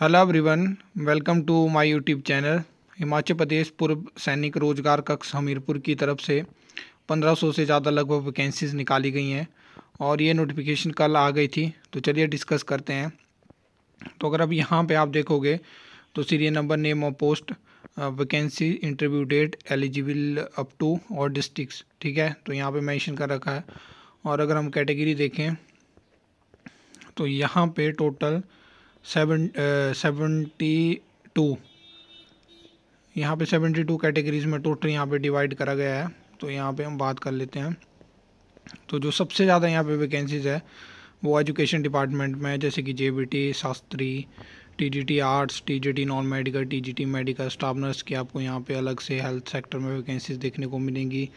hello everyone welcome to my YouTube channel Himachal Pradesh पूर्व सैनिक रोजगार कक्ष हमीरपुर की तरफ से 1500 से ज़्यादा लगभग वैकेंसीज निकाली गई हैं और ये नोटिफिकेशन कल आ गई थी तो चलिए डिस्कस करते हैं तो अगर अब यहाँ पे आप देखोगे तो serial number name of post vacancy interview date eligible up to और डिस्ट्रिक्स ठीक है तो यहाँ पर मैंशन कर रखा है और अगर हम कैटेगरी देखें तो यहाँ पर टोटल सेवन सेवेंटी टू यहाँ पे सेवेंटी टू कैटेगरीज में टोटल यहाँ पे डिवाइड करा गया है तो यहाँ पे हम बात कर लेते हैं तो जो सबसे ज़्यादा यहाँ पे वैकेंसीज है वो एजुकेशन डिपार्टमेंट में जैसे कि जे Shastri T arts T non medical T medical staff nurse की आपको यहाँ पे अलग से हेल्थ सेक्टर में वैकेंसीज देखने को मिलेंगी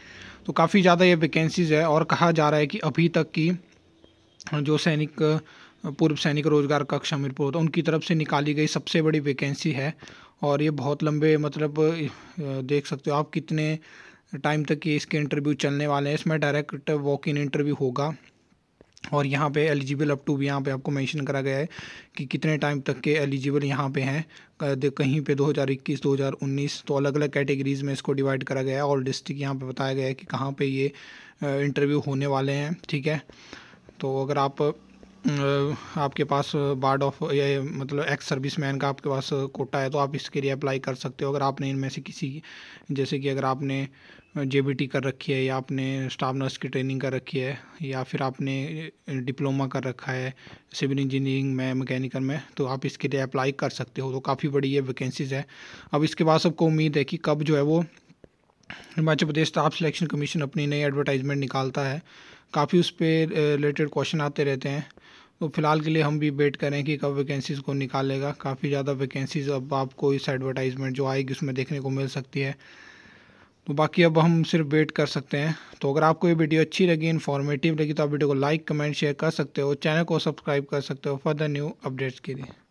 तो काफ़ी ज़्यादा ये वैकेंसीज है और कहा जा रहा है कि अभी तक की जो सैनिक पूर्व सैनिक रोजगार कक्ष हमीरपुर तो उनकी तरफ से निकाली गई सबसे बड़ी वैकेंसी है और ये बहुत लंबे मतलब देख सकते हो आप कितने टाइम तक ये इसके इंटरव्यू चलने वाले हैं इसमें डायरेक्ट वॉक इन इंटरव्यू होगा और यहाँ पे एलिजिबल अप टू भी यहाँ पे आपको मेंशन करा गया है कि कितने टाइम तक के एलिजिबल यहाँ पे हैं कहीं पे 2021 2019 तो अलग अलग कैटेगरीज़ में इसको डिवाइड करा गया है ऑल डिस्ट्रिक्ट यहाँ पे बताया गया है कि कहाँ पे ये इंटरव्यू होने वाले हैं ठीक है तो अगर आप आपके पास बार्ड ऑफ ये मतलब एक्स सर्विस मैन का आपके पास कोटा है तो आप इसके लिए अप्लाई कर सकते हो अगर आपने इनमें से किसी जैसे कि अगर आपने जे कर रखी है या आपने स्टाफ नर्स की ट्रेनिंग कर रखी है या फिर आपने डिप्लोमा कर रखा है सिविल इंजीनियरिंग में मैकेनिकल में तो आप इसके लिए अप्लाई कर सकते हो तो काफ़ी बड़ी ये वैकेंसीज़ है अब इसके बाद सबको उम्मीद है कि कब जो है वो Himachal Pradesh staff selection commission अपनी नई एडवर्टाइजमेंट निकालता है काफ़ी उस पर रिलेटेड क्वेश्चन आते रहते हैं तो फिलहाल के लिए हम भी वेट करें कि कब वैकेंसीज़ को निकालेगा काफ़ी ज़्यादा वैकेंसीज़ अब आपको इस एडवर्टाइजमेंट जो आएगी उसमें देखने को मिल सकती है तो बाकी अब हम सिर्फ वेट कर सकते हैं तो अगर आपको ये वीडियो अच्छी लगी इन्फॉर्मेटिव लगी तो आप वीडियो को लाइक कमेंट शेयर कर सकते हो चैनल को सब्सक्राइब कर सकते हो फर्दर न्यू अपडेट्स के लिए